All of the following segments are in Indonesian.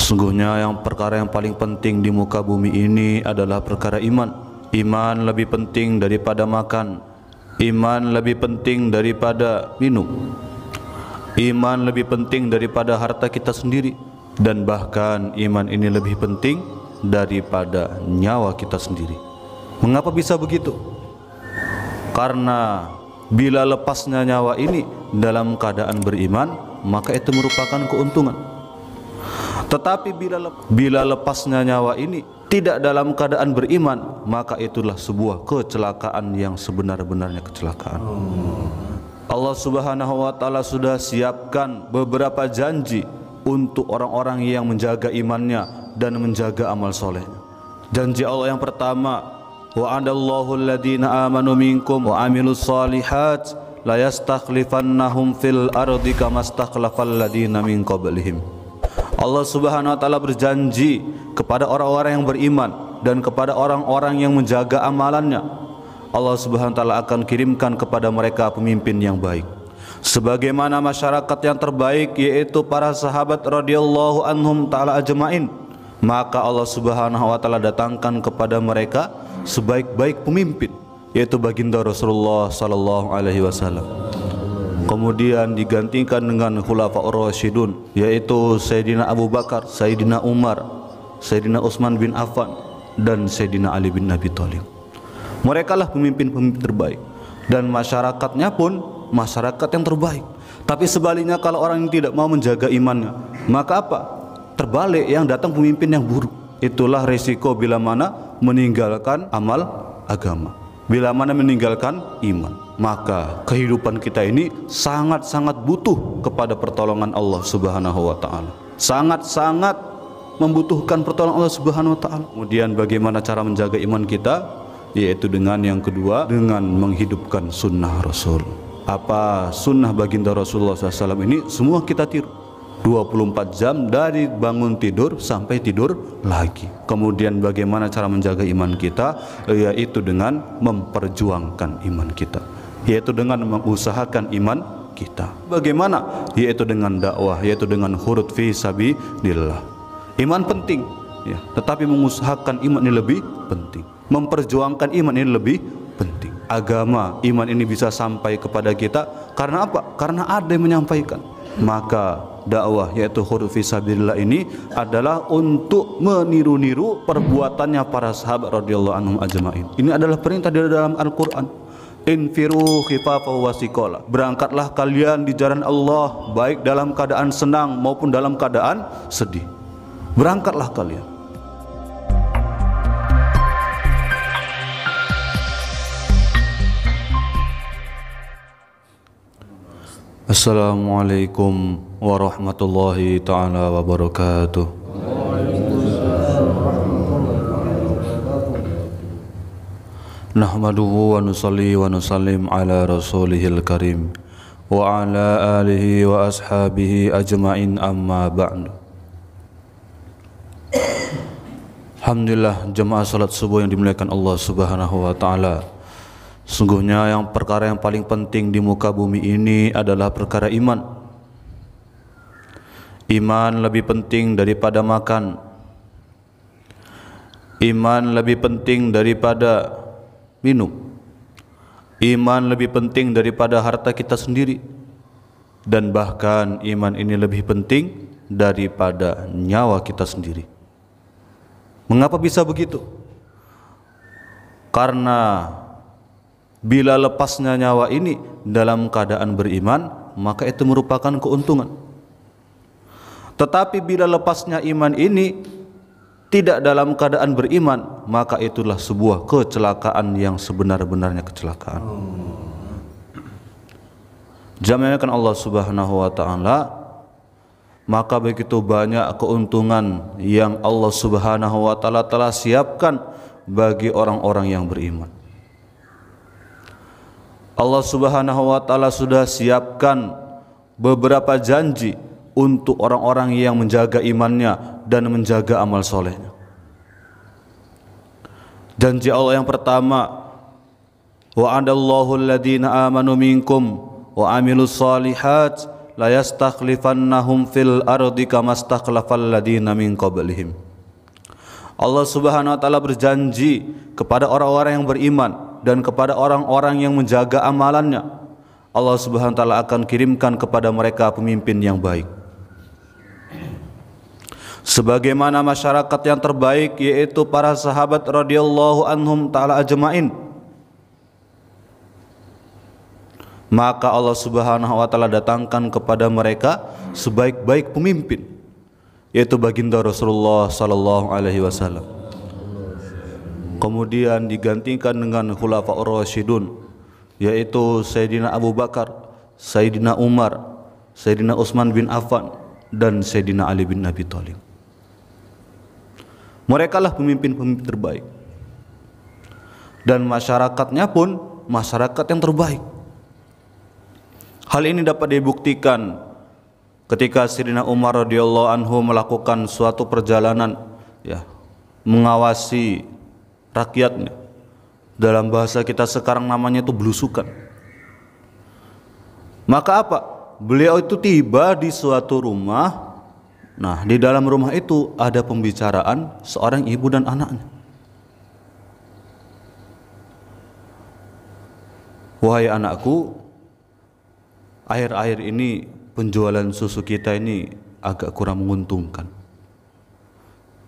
Sungguhnya yang perkara yang paling penting di muka bumi ini adalah perkara iman. Iman lebih penting daripada makan. Iman lebih penting daripada minum. Iman lebih penting daripada harta kita sendiri dan bahkan iman ini lebih penting daripada nyawa kita sendiri. Mengapa bisa begitu? Karena bila lepasnya nyawa ini dalam keadaan beriman, maka itu merupakan keuntungan. Tetapi bila bila lepasnya nyawa ini tidak dalam keadaan beriman, maka itulah sebuah kecelakaan yang sebenar-benarnya kecelakaan. Allah Subhanahu wa taala sudah siapkan beberapa janji untuk orang-orang yang menjaga imannya, dan menjaga amal soleh. Janji Allah yang pertama, wa adallahu alladhina amanu minkum wa amilus salihat la yastakhlifannahum fil ardi kama stakhlafal ladina min qablihim. Allah Subhanahu wa taala berjanji kepada orang-orang yang beriman dan kepada orang-orang yang menjaga amalannya. Allah Subhanahu wa taala akan kirimkan kepada mereka pemimpin yang baik sebagaimana masyarakat yang terbaik yaitu para sahabat radhiyallahu anhum taala ajmain maka Allah Subhanahu wa taala datangkan kepada mereka sebaik-baik pemimpin yaitu baginda Rasulullah sallallahu alaihi wasallam. Kemudian digantikan dengan khulafa ar-rasyidun yaitu Sayyidina Abu Bakar, Sayyidina Umar, Sayyidina Utsman bin Affan dan Sayyidina Ali bin Abi Thalib. Mereka lah pemimpin-pemimpin terbaik dan masyarakatnya pun masyarakat yang terbaik. Tapi sebaliknya kalau orang yang tidak mau menjaga imannya, maka apa? Terbalik yang datang pemimpin yang buruk. Itulah risiko bila mana meninggalkan amal agama. Bila mana meninggalkan iman. Maka kehidupan kita ini sangat-sangat butuh kepada pertolongan Allah Subhanahu wa taala. Sangat-sangat membutuhkan pertolongan Allah Subhanahu wa taala. Kemudian bagaimana cara menjaga iman kita? Yaitu dengan yang kedua, dengan menghidupkan sunnah Rasul. Apa sunnah baginda Rasulullah SAW ini semua kita tiru. 24 jam dari bangun tidur sampai tidur lagi. Kemudian bagaimana cara menjaga iman kita? Yaitu dengan memperjuangkan iman kita. Yaitu dengan mengusahakan iman kita. Bagaimana? Yaitu dengan dakwah, yaitu dengan huruf fi sabilillah. Iman penting, ya. Tetapi mengusahakan iman ini lebih penting. Memperjuangkan iman ini lebih penting. Agama, iman ini bisa sampai kepada kita karena apa? Karena ada yang menyampaikan. Maka dakwah yaitu huruf fisabilillah ini adalah untuk meniru-niru perbuatannya para sahabat radhiyallahu anhum ajmain. Ini adalah perintah di dalam Al-Qur'an. Infiru khifafa wasiqala. Berangkatlah kalian di jalan Allah Baik dalam keadaan senang maupun dalam keadaan sedih Berangkatlah kalian Assalamualaikum warahmatullahi taala wabarakatuh. Nahmaduhu wa nusalli wa nusallim ala rasulihil karim wa ala alihi wa ashabihi ajmain amma ba'du. Alhamdulillah jemaah salat subuh yang dimuliakan Allah Subhanahu wa taala. Sungguhnya yang perkara yang paling penting di muka bumi ini adalah perkara iman. Iman lebih penting daripada makan. Iman lebih penting daripada minum. Iman lebih penting daripada harta kita sendiri. Dan bahkan iman ini lebih penting daripada nyawa kita sendiri. Mengapa bisa begitu? Karena Bila lepasnya nyawa ini dalam keadaan beriman, maka itu merupakan keuntungan. Tetapi bila lepasnya iman ini tidak dalam keadaan beriman, maka itulah sebuah kecelakaan yang sebenar-benarnya kecelakaan. Jaminkan Allah Subhanahu wa taala maka begitu banyak keuntungan yang Allah Subhanahu wa taala telah siapkan bagi orang-orang yang beriman. Allah Subhanahu wa taala sudah siapkan beberapa janji untuk orang-orang yang menjaga imannya dan menjaga amal solehnya. Janji Allah yang pertama, wa adallahu alladhina amanu minkum wa amilus salihat la yastakhlifannahum fil ardi kama stakhlafal ladina min qablihim. Allah Subhanahu wa taala berjanji kepada orang-orang yang beriman dan kepada orang-orang yang menjaga amalannya Allah Subhanahu wa taala akan kirimkan kepada mereka pemimpin yang baik sebagaimana masyarakat yang terbaik yaitu para sahabat radhiyallahu anhum taala ajmain maka Allah Subhanahu wa taala datangkan kepada mereka sebaik-baik pemimpin yaitu baginda Rasulullah sallallahu alaihi wasallam kemudian digantikan dengan khulafa ar-rasyidun yaitu Sayyidina Abu Bakar, Sayyidina Umar, Sayyidina Utsman bin Affan dan Sayyidina Ali bin Abi Thalib. Mereka lah pemimpin-pemimpin terbaik. Dan masyarakatnya pun masyarakat yang terbaik. Hal ini dapat dibuktikan ketika Sayyidina Umar radhiyallahu anhu melakukan suatu perjalanan ya, mengawasi rakyatnya. Dalam bahasa kita sekarang namanya itu belusukan. Maka apa? Beliau itu tiba di suatu rumah. Nah, di dalam rumah itu ada pembicaraan seorang ibu dan anaknya. Wahai anakku, akhir-akhir ini penjualan susu kita ini agak kurang menguntungkan.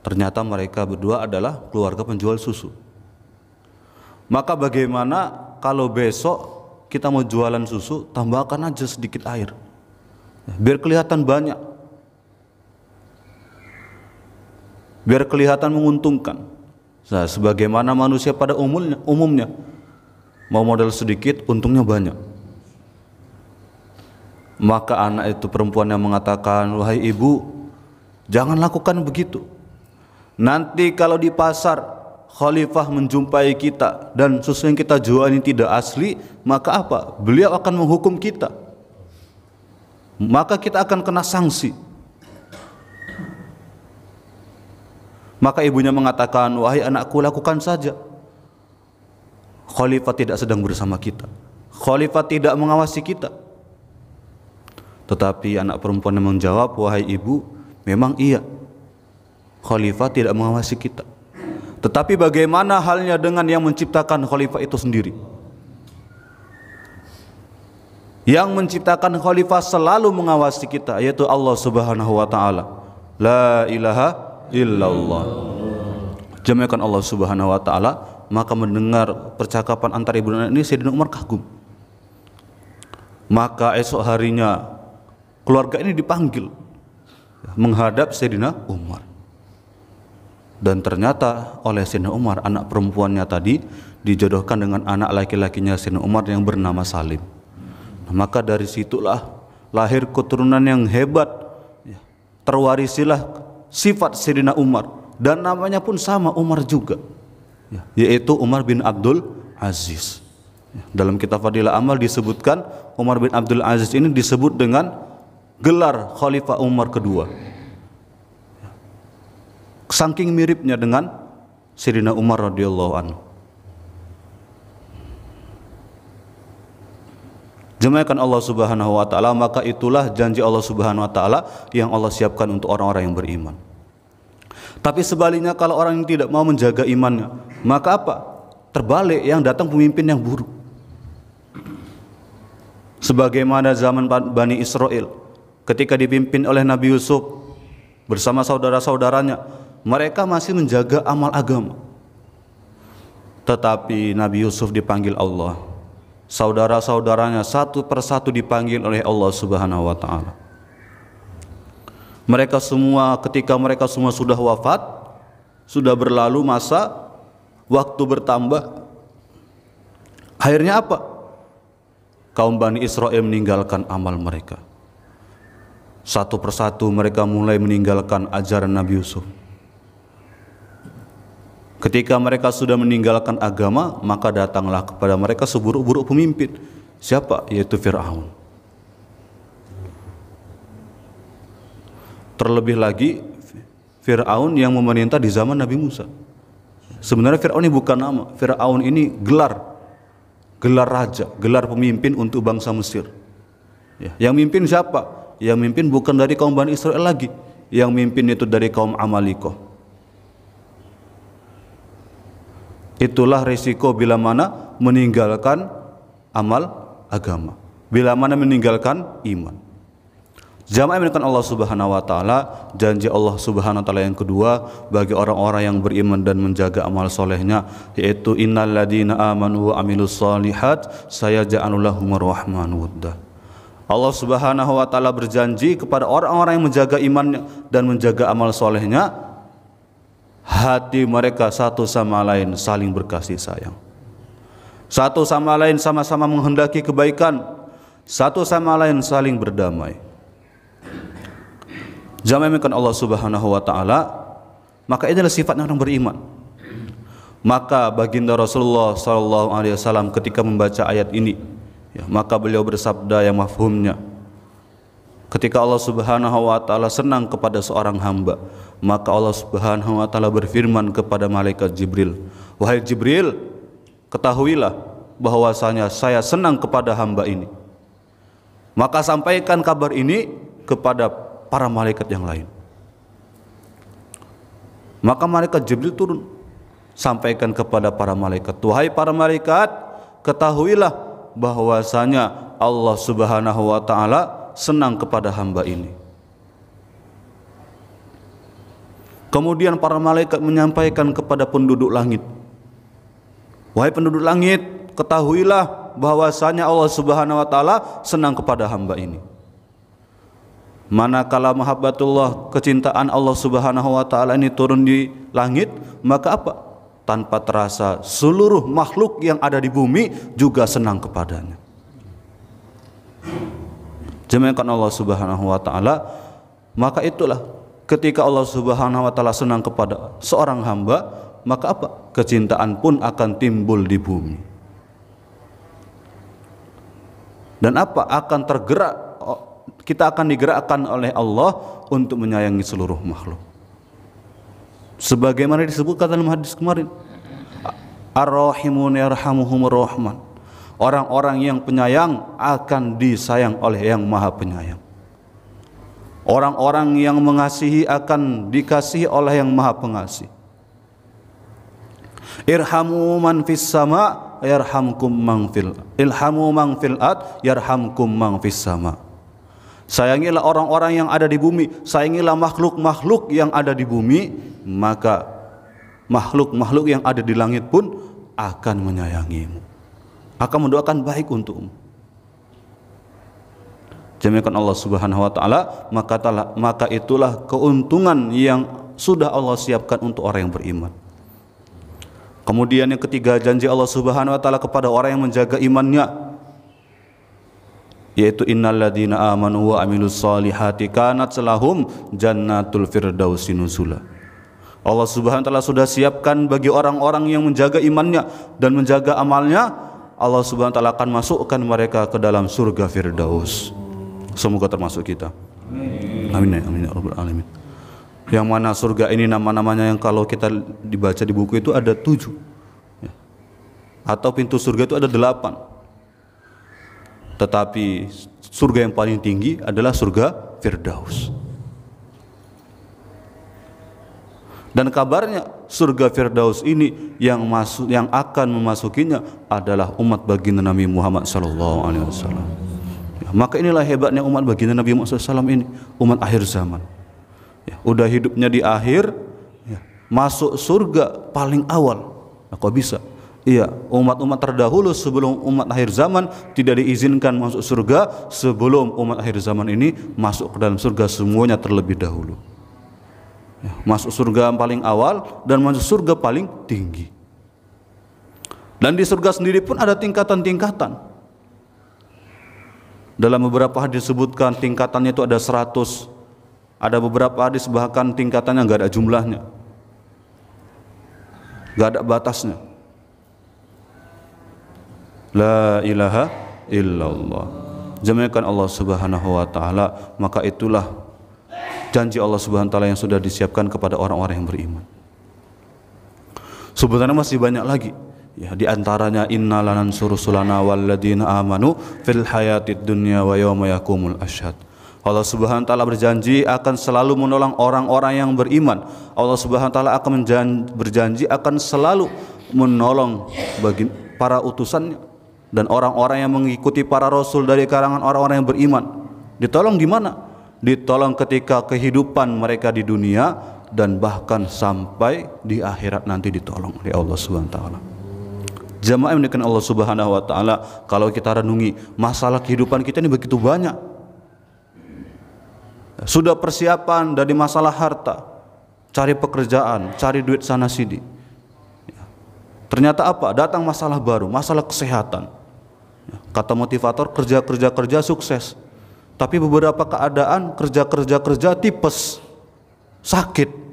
Ternyata mereka berdua adalah keluarga penjual susu. Maka bagaimana kalau besok kita mau jualan susu, tambahkan aja sedikit air. Biar kelihatan banyak. Biar kelihatan menguntungkan. Nah, sebagaimana manusia pada umumnya, umumnya mau modal sedikit, untungnya banyak. Maka anak itu perempuan yang mengatakan, "Wahai ibu, jangan lakukan begitu." Nanti kalau di pasar khalifah menjumpai kita dan sesuatu yang kita jual ini tidak asli, maka apa? Beliau akan menghukum kita. Maka kita akan kena sanksi. Maka ibunya mengatakan, "Wahai anakku, lakukan saja." Khalifah tidak sedang bersama kita. Khalifah tidak mengawasi kita. Tetapi anak perempuan yang menjawab, "Wahai ibu, memang iya, khalifah tidak mengawasi kita. Tetapi bagaimana halnya dengan yang menciptakan khalifah itu sendiri? Yang menciptakan khalifah selalu mengawasi kita yaitu Allah Subhanahu wa taala. La ilaha illallah. Jamaikan Allah Subhanahu wa taala maka mendengar percakapan antara ibu dan ini Sayyidina Umar kagum. Maka esok harinya keluarga ini dipanggil menghadap Sayyidina Umar dan ternyata oleh Sina Umar anak perempuannya tadi dijodohkan dengan anak laki-lakinya Sina Umar yang bernama Salim nah, maka dari situlah lahir keturunan yang hebat ya, terwarisilah sifat Sirina Umar dan namanya pun sama Umar juga ya, yaitu Umar bin Abdul Aziz ya, dalam kitab Fadilah Amal disebutkan Umar bin Abdul Aziz ini disebut dengan gelar Khalifah Umar kedua Saking miripnya dengan Sirina Umar radhiyallahu anhu. Jemaahkan Allah Subhanahu wa taala, maka itulah janji Allah Subhanahu wa taala yang Allah siapkan untuk orang-orang yang beriman. Tapi sebaliknya kalau orang yang tidak mau menjaga imannya, maka apa? Terbalik yang datang pemimpin yang buruk. Sebagaimana zaman Bani Israel ketika dipimpin oleh Nabi Yusuf bersama saudara-saudaranya mereka masih menjaga amal agama. Tetapi Nabi Yusuf dipanggil Allah. Saudara-saudaranya satu persatu dipanggil oleh Allah Subhanahu wa taala. Mereka semua ketika mereka semua sudah wafat, sudah berlalu masa, waktu bertambah. Akhirnya apa? Kaum Bani Israel meninggalkan amal mereka. Satu persatu mereka mulai meninggalkan ajaran Nabi Yusuf Ketika mereka sudah meninggalkan agama, maka datanglah kepada mereka seburuk-buruk pemimpin. Siapa? Yaitu Fir'aun. Terlebih lagi, Fir'aun yang memerintah di zaman Nabi Musa. Sebenarnya Fir'aun ini bukan nama. Fir'aun ini gelar. Gelar raja, gelar pemimpin untuk bangsa Mesir. Ya, yang mimpin siapa? Yang mimpin bukan dari kaum Bani Israel lagi. Yang mimpin itu dari kaum Amalikoh Itulah risiko bila mana meninggalkan amal agama. Bila mana meninggalkan iman. Jamaah yang Allah Subhanahu wa taala, janji Allah Subhanahu wa taala yang kedua bagi orang-orang yang beriman dan menjaga amal solehnya yaitu innalladzina amanu wa amilus solihat sayaj'alul lahum rahman wuddah. Allah Subhanahu wa taala berjanji kepada orang-orang yang menjaga iman dan menjaga amal solehnya hati mereka satu sama lain saling berkasih sayang. Satu sama lain sama-sama menghendaki kebaikan, satu sama lain saling berdamai. Jamaimikan Allah Subhanahu wa taala, maka inilah sifatnya orang beriman. Maka baginda Rasulullah sallallahu alaihi wasallam ketika membaca ayat ini, ya, maka beliau bersabda yang mafhumnya, ketika Allah Subhanahu wa taala senang kepada seorang hamba maka Allah Subhanahu wa taala berfirman kepada malaikat Jibril, "Wahai Jibril, ketahuilah bahwasanya saya senang kepada hamba ini." Maka sampaikan kabar ini kepada para malaikat yang lain. Maka malaikat Jibril turun sampaikan kepada para malaikat, "Wahai para malaikat, ketahuilah bahwasanya Allah Subhanahu wa taala senang kepada hamba ini." Kemudian para malaikat menyampaikan kepada penduduk langit, "Wahai penduduk langit, ketahuilah bahwasanya Allah Subhanahu wa taala senang kepada hamba ini." Manakala mahabbatullah kecintaan Allah Subhanahu wa taala ini turun di langit, maka apa? Tanpa terasa seluruh makhluk yang ada di bumi juga senang kepadanya. Jemaahkan Allah Subhanahu wa taala, maka itulah Ketika Allah Subhanahu wa taala senang kepada seorang hamba, maka apa? Kecintaan pun akan timbul di bumi. Dan apa akan tergerak oh, kita akan digerakkan oleh Allah untuk menyayangi seluruh makhluk. Sebagaimana disebutkan dalam hadis kemarin, Ar-Rahimun Rahman. Orang-orang yang penyayang akan disayang oleh Yang Maha Penyayang. Orang-orang yang mengasihi akan dikasihi oleh yang Maha Pengasih. Irhamu man fis sama yarhamkum man fil ilhamu man fil ad yarhamkum man fis sama. Sayangilah orang-orang yang ada di bumi, sayangilah makhluk-makhluk yang ada di bumi, maka makhluk-makhluk yang ada di langit pun akan menyayangimu. Akan mendoakan baik untukmu jamiakan Allah Subhanahu wa taala maka maka itulah keuntungan yang sudah Allah siapkan untuk orang yang beriman. Kemudian yang ketiga janji Allah Subhanahu wa taala kepada orang yang menjaga imannya yaitu innalladzina amanu wa amilus solihati kanat selahum jannatul firdausi nusula. Allah Subhanahu wa taala sudah siapkan bagi orang-orang yang menjaga imannya dan menjaga amalnya Allah Subhanahu wa taala akan masukkan mereka ke dalam surga firdaus. Semoga termasuk kita. Amin. Ya, amin. Amin. Ya Alamin. Yang mana surga ini nama-namanya yang kalau kita dibaca di buku itu ada tujuh. Ya. Atau pintu surga itu ada delapan. Tetapi surga yang paling tinggi adalah surga Firdaus. Dan kabarnya surga Firdaus ini yang masuk yang akan memasukinya adalah umat baginda Nabi Muhammad sallallahu alaihi wasallam. Maka inilah hebatnya umat baginda Nabi Muhammad SAW ini, umat akhir zaman. Ya, udah hidupnya di akhir, ya, masuk surga paling awal. Nah, kok bisa? Iya, umat-umat terdahulu sebelum umat akhir zaman tidak diizinkan masuk surga sebelum umat akhir zaman ini masuk ke dalam surga semuanya terlebih dahulu. Ya, masuk surga paling awal dan masuk surga paling tinggi. Dan di surga sendiri pun ada tingkatan-tingkatan. Dalam beberapa hadis disebutkan tingkatannya itu ada 100. Ada beberapa hadis bahkan tingkatannya nggak ada jumlahnya. nggak ada batasnya. La ilaha illallah. Jamaikan Allah Subhanahu wa taala, maka itulah janji Allah Subhanahu wa taala yang sudah disiapkan kepada orang-orang yang beriman. Sebenarnya masih banyak lagi Ya, di antaranya inna lanan surusulana walladzina amanu fil hayatid dunya wa yawma yakumul ashad. Allah Subhanahu wa taala berjanji akan selalu menolong orang-orang yang beriman. Allah Subhanahu wa taala akan berjanji akan selalu menolong bagi para utusannya dan orang-orang yang mengikuti para rasul dari kalangan orang-orang yang beriman. Ditolong di mana? Ditolong ketika kehidupan mereka di dunia dan bahkan sampai di akhirat nanti ditolong oleh Allah Subhanahu wa taala. Jamaah yang dikenal Allah Subhanahu wa taala, kalau kita renungi masalah kehidupan kita ini begitu banyak. Sudah persiapan dari masalah harta, cari pekerjaan, cari duit sana sini. Ternyata apa? Datang masalah baru, masalah kesehatan. Kata motivator kerja kerja kerja sukses. Tapi beberapa keadaan kerja kerja kerja tipes, sakit,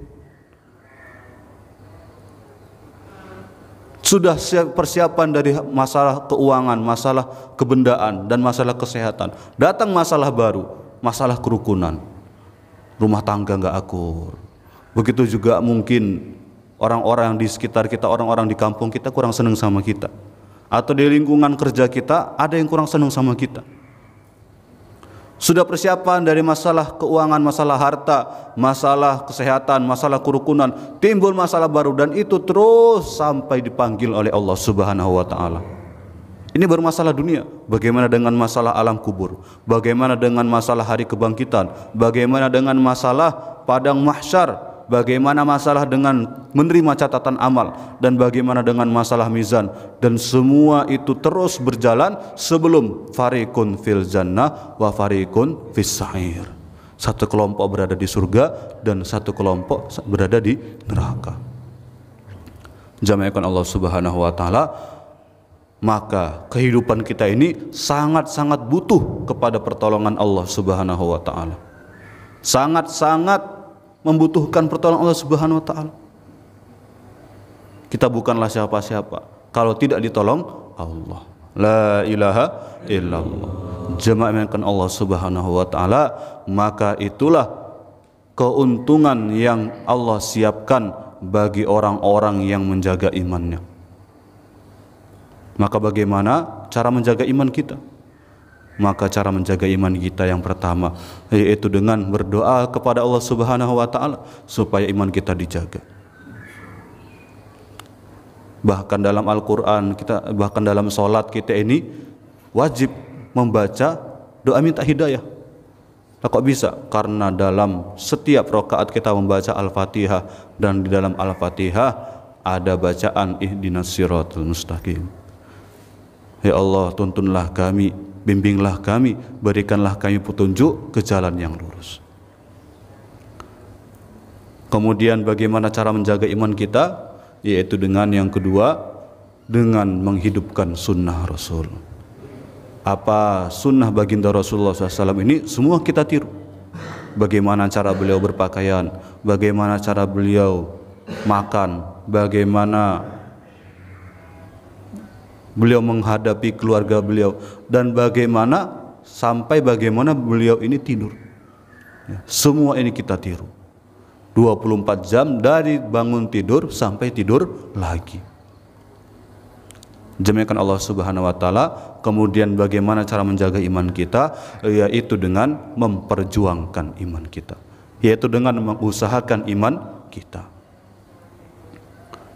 sudah persiapan dari masalah keuangan, masalah kebendaan dan masalah kesehatan. Datang masalah baru, masalah kerukunan. Rumah tangga nggak akur. Begitu juga mungkin orang-orang di sekitar kita, orang-orang di kampung kita kurang senang sama kita. Atau di lingkungan kerja kita ada yang kurang senang sama kita sudah persiapan dari masalah keuangan, masalah harta, masalah kesehatan, masalah kerukunan, timbul masalah baru dan itu terus sampai dipanggil oleh Allah Subhanahu wa taala. Ini bermasalah dunia. Bagaimana dengan masalah alam kubur? Bagaimana dengan masalah hari kebangkitan? Bagaimana dengan masalah padang mahsyar? bagaimana masalah dengan menerima catatan amal dan bagaimana dengan masalah mizan dan semua itu terus berjalan sebelum farikun fil jannah wa farikun fis sa'ir satu kelompok berada di surga dan satu kelompok berada di neraka Jamaikan Allah Subhanahu wa taala maka kehidupan kita ini sangat-sangat butuh kepada pertolongan Allah Subhanahu wa taala sangat-sangat membutuhkan pertolongan Allah Subhanahu wa taala. Kita bukanlah siapa-siapa kalau tidak ditolong Allah. La ilaha illallah. Jemaahkan Allah Subhanahu wa taala, maka itulah keuntungan yang Allah siapkan bagi orang-orang yang menjaga imannya. Maka bagaimana cara menjaga iman kita? maka cara menjaga iman kita yang pertama yaitu dengan berdoa kepada Allah Subhanahu wa taala supaya iman kita dijaga. Bahkan dalam Al-Qur'an kita bahkan dalam salat kita ini wajib membaca doa minta hidayah. Nah, kok bisa? Karena dalam setiap rokaat kita membaca Al-Fatihah dan di dalam Al-Fatihah ada bacaan ihdinas siratul mustaqim. Ya Allah, tuntunlah kami bimbinglah kami, berikanlah kami petunjuk ke jalan yang lurus. Kemudian bagaimana cara menjaga iman kita? Yaitu dengan yang kedua, dengan menghidupkan sunnah Rasul. Apa sunnah baginda Rasulullah SAW ini semua kita tiru. Bagaimana cara beliau berpakaian, bagaimana cara beliau makan, bagaimana beliau menghadapi keluarga beliau dan bagaimana sampai bagaimana beliau ini tidur. Ya, semua ini kita tiru. 24 jam dari bangun tidur sampai tidur lagi. Jemaahkan Allah Subhanahu wa taala, kemudian bagaimana cara menjaga iman kita yaitu dengan memperjuangkan iman kita, yaitu dengan mengusahakan iman kita.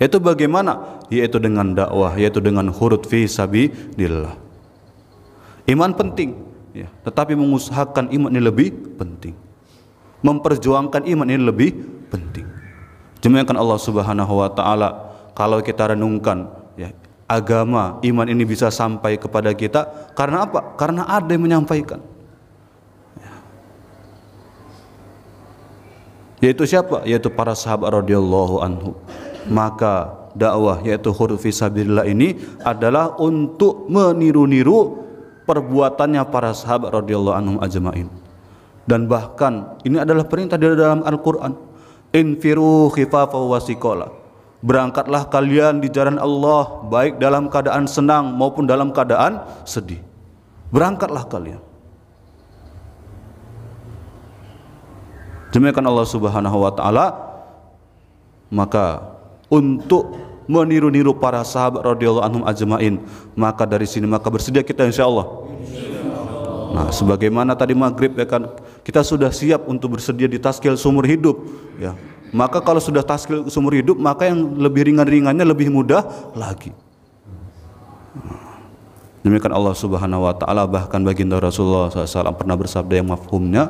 Yaitu bagaimana? Yaitu dengan dakwah, yaitu dengan hurut fi sabilillah. Iman penting, ya. tetapi mengusahakan iman ini lebih penting. Memperjuangkan iman ini lebih penting. Jemaahkan Allah Subhanahu wa taala, kalau kita renungkan ya, agama, iman ini bisa sampai kepada kita karena apa? Karena ada yang menyampaikan. yaitu siapa? Yaitu para sahabat radhiyallahu anhu maka dakwah yaitu huruf fisabilillah ini adalah untuk meniru-niru perbuatannya para sahabat radhiyallahu anhum ajmain dan bahkan ini adalah perintah di dalam Al-Qur'an infiru khifafa wasiqala. berangkatlah kalian di jalan Allah baik dalam keadaan senang maupun dalam keadaan sedih berangkatlah kalian demikian Allah Subhanahu wa taala maka untuk meniru-niru para sahabat radhiyallahu anhum ajmain. Maka dari sini maka bersedia kita Insya Allah. Nah, sebagaimana tadi maghrib ya kan kita sudah siap untuk bersedia di taskil sumur hidup ya. Maka kalau sudah taskil sumur hidup maka yang lebih ringan-ringannya lebih mudah lagi. Demikian Allah Subhanahu wa taala bahkan baginda Rasulullah SAW pernah bersabda yang mafhumnya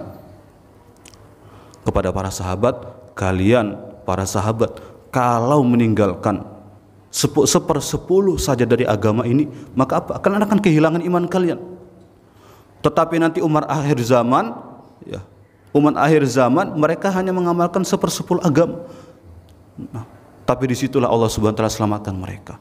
kepada para sahabat, kalian para sahabat kalau meninggalkan sepersepuluh saja dari agama ini maka apa kalian akan kehilangan iman kalian tetapi nanti Umar akhir zaman ya umat akhir zaman mereka hanya mengamalkan sepersepuluh agama nah, tapi disitulah Allah subhanahu wa ta'ala selamatkan mereka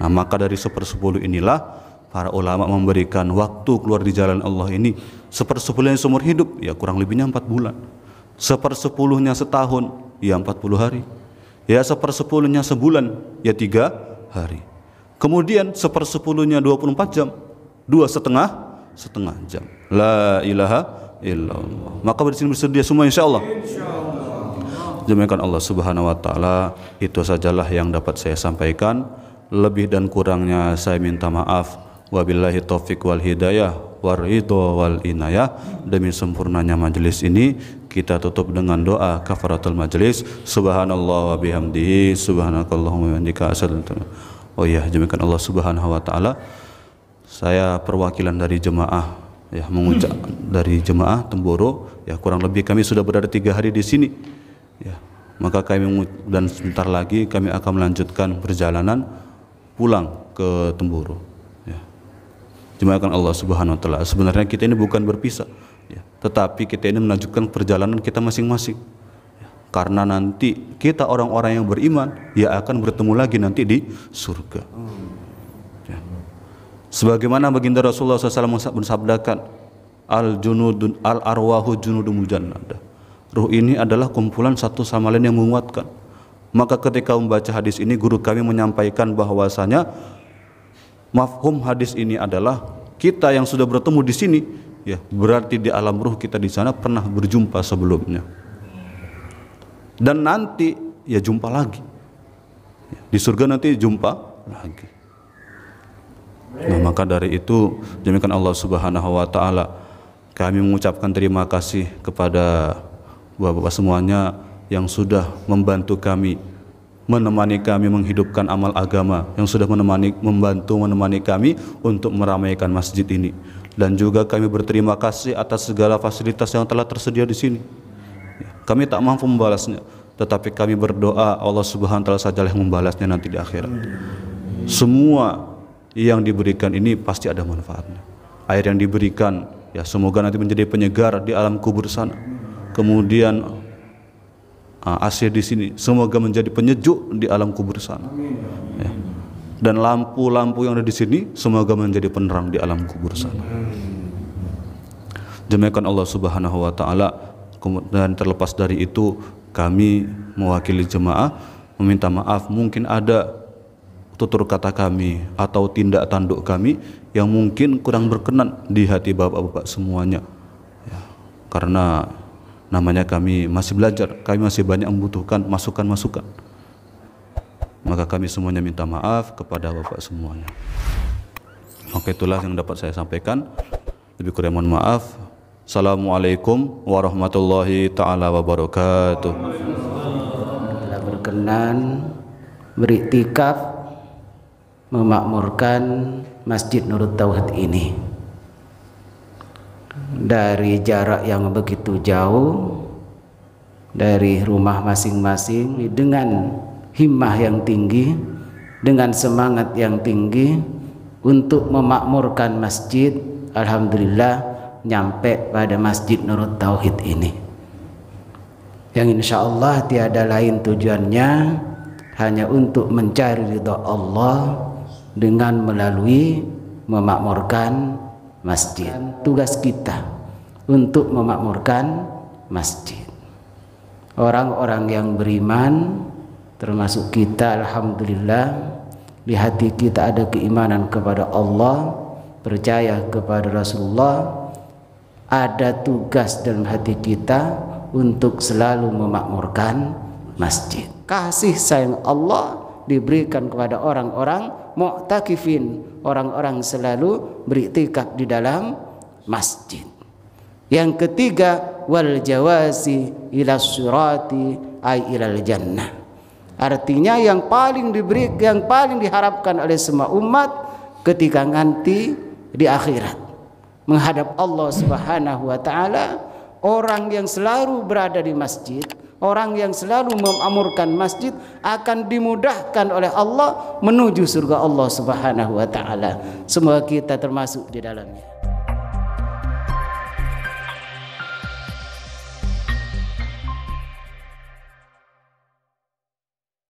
nah maka dari sepersepuluh inilah para ulama memberikan waktu keluar di jalan Allah ini sepersepuluhnya seumur hidup ya kurang lebihnya empat bulan sepersepuluhnya setahun ya 40 hari. Ya sepersepuluhnya sebulan, ya tiga hari. Kemudian sepersepuluhnya 24 jam, dua setengah setengah jam. La ilaha illallah. Maka di sini bersedia semua insya Allah. Jemaikan Allah Subhanahu wa taala, itu sajalah yang dapat saya sampaikan. Lebih dan kurangnya saya minta maaf. Wabillahi taufiq wal hidayah waridho wal inayah demi sempurnanya majelis ini kita tutup dengan doa kafaratul majlis subhanallah wa bihamdihi subhanakallahumma wa bihamdika asyhadu oh ya jemaah Allah subhanahu wa taala saya perwakilan dari jemaah ya mengucap hmm. dari jemaah Temboro ya kurang lebih kami sudah berada tiga hari di sini ya maka kami dan sebentar lagi kami akan melanjutkan perjalanan pulang ke Temboro ya jemaahkan Allah Subhanahu wa taala sebenarnya kita ini bukan berpisah tetapi kita ini melanjutkan perjalanan kita masing-masing karena nanti kita orang-orang yang beriman ya akan bertemu lagi nanti di surga ya. sebagaimana baginda Rasulullah SAW mensabdakan al junudun al arwahu junudun ruh ini adalah kumpulan satu sama lain yang menguatkan maka ketika membaca hadis ini guru kami menyampaikan bahwasanya mafhum hadis ini adalah kita yang sudah bertemu di sini ya berarti di alam ruh kita di sana pernah berjumpa sebelumnya dan nanti ya jumpa lagi ya, di surga nanti jumpa lagi nah maka dari itu jamikan Allah Subhanahu wa taala kami mengucapkan terima kasih kepada Bapak-bapak semuanya yang sudah membantu kami menemani kami menghidupkan amal agama yang sudah menemani membantu menemani kami untuk meramaikan masjid ini dan juga kami berterima kasih atas segala fasilitas yang telah tersedia di sini. Ya, kami tak mampu membalasnya, tetapi kami berdoa Allah Subhanahu wa taala sajalah yang membalasnya nanti di akhirat. Semua yang diberikan ini pasti ada manfaatnya. Air yang diberikan ya semoga nanti menjadi penyegar di alam kubur sana. Kemudian ah, AC di sini semoga menjadi penyejuk di alam kubur sana. Ya dan lampu-lampu yang ada di sini semoga menjadi penerang di alam kubur sana. Demikian Allah Subhanahu wa taala dan terlepas dari itu kami mewakili jemaah meminta maaf mungkin ada tutur kata kami atau tindak tanduk kami yang mungkin kurang berkenan di hati bapak-bapak semuanya ya, karena namanya kami masih belajar kami masih banyak membutuhkan masukan-masukan maka kami semuanya minta maaf kepada Bapak semuanya. Maka itulah yang dapat saya sampaikan. Lebih kurang mohon maaf. Assalamualaikum warahmatullahi taala wabarakatuh. Bila berkenan beriktikaf memakmurkan Masjid Nurut Tauhid ini dari jarak yang begitu jauh dari rumah masing-masing dengan himmah yang tinggi dengan semangat yang tinggi untuk memakmurkan masjid Alhamdulillah nyampe pada masjid Nurut Tauhid ini yang insya Allah tiada lain tujuannya hanya untuk mencari ridha Allah dengan melalui memakmurkan masjid tugas kita untuk memakmurkan masjid orang-orang yang beriman termasuk kita alhamdulillah di hati kita ada keimanan kepada Allah percaya kepada Rasulullah ada tugas dalam hati kita untuk selalu memakmurkan masjid kasih sayang Allah diberikan kepada orang-orang mu'takifin orang-orang selalu beriktikaf di dalam masjid yang ketiga wal jawazi ila surati ay ilal jannah Artinya yang paling diberi yang paling diharapkan oleh semua umat ketika nanti di akhirat menghadap Allah Subhanahu wa taala orang yang selalu berada di masjid Orang yang selalu memamurkan masjid akan dimudahkan oleh Allah menuju surga Allah Subhanahu wa taala. Semoga kita termasuk di dalamnya.